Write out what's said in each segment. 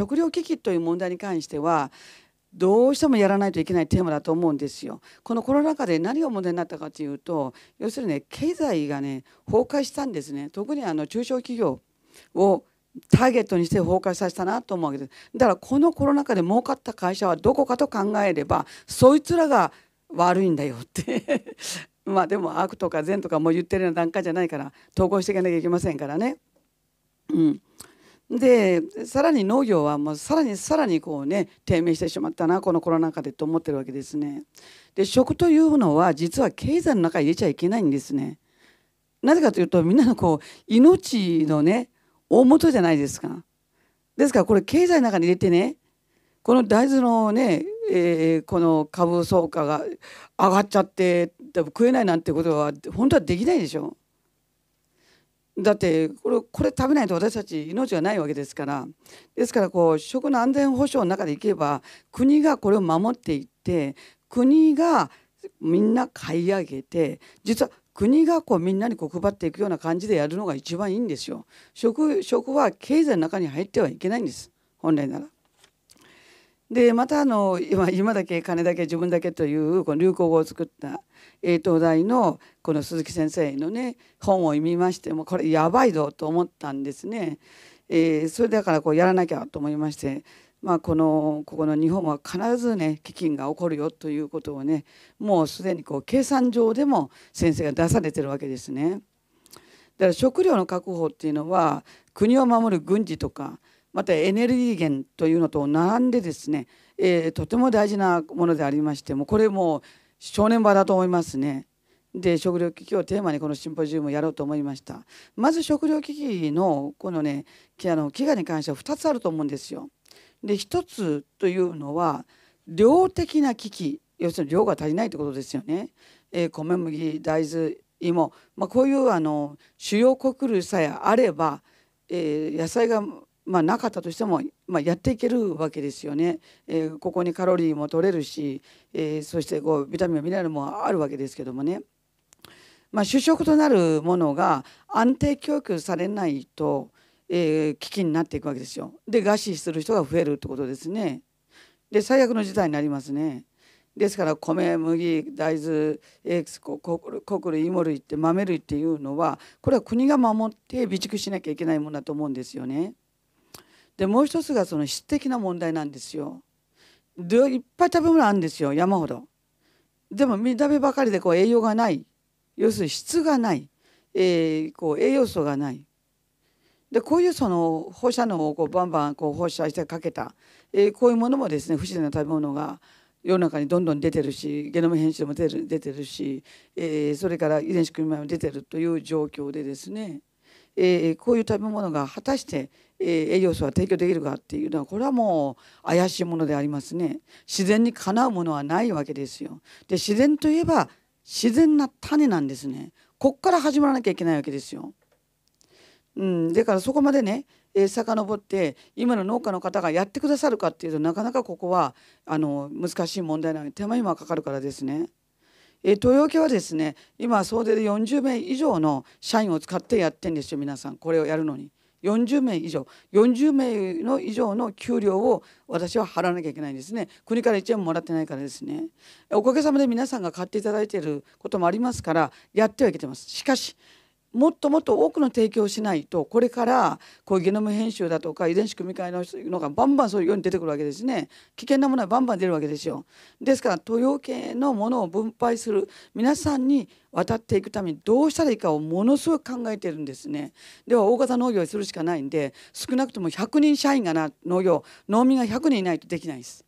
食料危機という問題に関してはどうしてもやらないといけないテーマだと思うんですよ。このコロナ禍で何が問題になったかというと要するに、ね、経済がね崩壊したんですね特にあの中小企業をターゲットにして崩壊させたなと思うわけですだからこのコロナ禍で儲かった会社はどこかと考えればそいつらが悪いんだよって まあでも悪とか善とかも言ってるような段階じゃないから投稿していかなきゃいけませんからね。うんでさらに農業はもうさらにさらにこうね低迷してしまったなこのコロナ禍でと思ってるわけですね。で食というのは実は経済の中に入れちゃいけないんですね。なぜかというとみんなのこう命のね大元じゃないですか。ですからこれ経済の中に入れてねこの大豆のね、えー、この株相価が上がっちゃって食えないなんてことは本当はできないでしょ。だってこれこれ食べないと私たち命がないわけですからですからこう食の安全保障の中でいけば国がこれを守っていって国がみんな買い上げて実は国がこうみんなにこう配っていくような感じでやるのが一番いいんですよ。食食は経済の中に入ってはいけないんです本来なら。でまたあの今今だけ金だけ自分だけというこの流行語を作った永東大のこの鈴木先生のね本を読みましてもこれやばいぞと思ったんですね。えー、それだからこうやらなきゃと思いまして、まあ、このここの日本は必ずね飢饉が起こるよということをねもうすでにこう計算上でも先生が出されてるわけですね。だから食料の確保っていうのは国を守る軍事とかまたエネルギー源というのと並んでですね、えー、とても大事なものでありましてもこれも正念場だと思いますね。で食糧危機をテーマにこのシンポジウムをやろうと思いましたまず食糧危機のこのねあの飢餓に関しては2つあると思うんですよ。で1つというのは量的な危機要するに量が足りないってことですよね。えー、米麦大豆芋、まあ、こういうあの主要穀類さえあれば、えー、野菜がまあ、なかったとしても、まあ、やっていけるわけですよね、えー、ここにカロリーも取れるし、えー、そしてこうビタミンミネラルもあるわけですけどもね、まあ、主食となるものが安定供給されないと、えー、危機になっていくわけですよで餓死する人が増えるってことですねで最悪の事態になりますねですから米麦大豆エクス穀類芋類って豆類っていうのはこれは国が守って備蓄しなきゃいけないものだと思うんですよね。でもう一つがその質的な問題なんですよ。でいっぱい食べ物あるんですよ山ほど。でも見た目ばかりでこう栄養がない要するに質がない、えー、こう栄養素がない。でこういうその放射能をこうバンバンこう放射してかけた、えー、こういうものもですね不自然な食べ物が世の中にどんどん出てるしゲノム編集も出る出てるし、えー、それから遺伝子組みえも出てるという状況でですねえー、こういう食べ物が果たして、えー、栄養素は提供できるかっていうのはこれはもう怪しいものでありますね自然にかなうものはないわけですよで自然といえば自然な種なんですねこっから始まらなきゃいけないわけですよ、うん、だからそこまでねえー、遡って今の農家の方がやってくださるかっていうとなかなかここはあの難しい問題なので手間暇かかるからですね。えー、東はですね今総出で40名以上の社員を使ってやってんですよ皆さんこれをやるのに40名以上40名の以上の給料を私は払わなきゃいけないんですね国から1円ももらってないからですねおかげさまで皆さんが買っていただいていることもありますからやってはいけてますしかしもっともっと多くの提供をしないとこれからこういうゲノム編集だとか遺伝子組み換えののがバンバンそういうように出てくるわけですね危険なものはバンバン出るわけですよですから東洋系のものを分配する皆さんに渡っていくためにどうしたらいいかをものすごく考えてるんですねでは大型農業にするしかないんで少なくとも100人社員がな農業農民が100人いないとできないです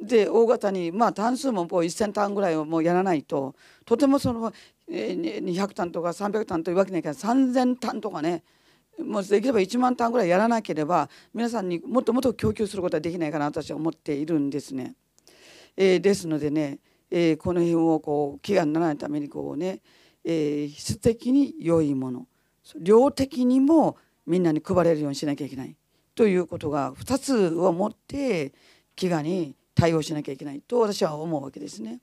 で大型にまあ単数もこう1,000単ぐらいをもうやらないととてもその200単とか300単というわけにはいかない3,000単とかねもうできれば1万単ぐらいやらなければ皆さんにもっともっと供給することはできないかなと私は思っているんですね。えー、ですのでね、えー、この辺をこう飢餓にならないためにこうね、えー、質的に良いもの量的にもみんなに配れるようにしなきゃいけないということが2つを持って飢餓に対応しなきゃいけないと私は思うわけですね。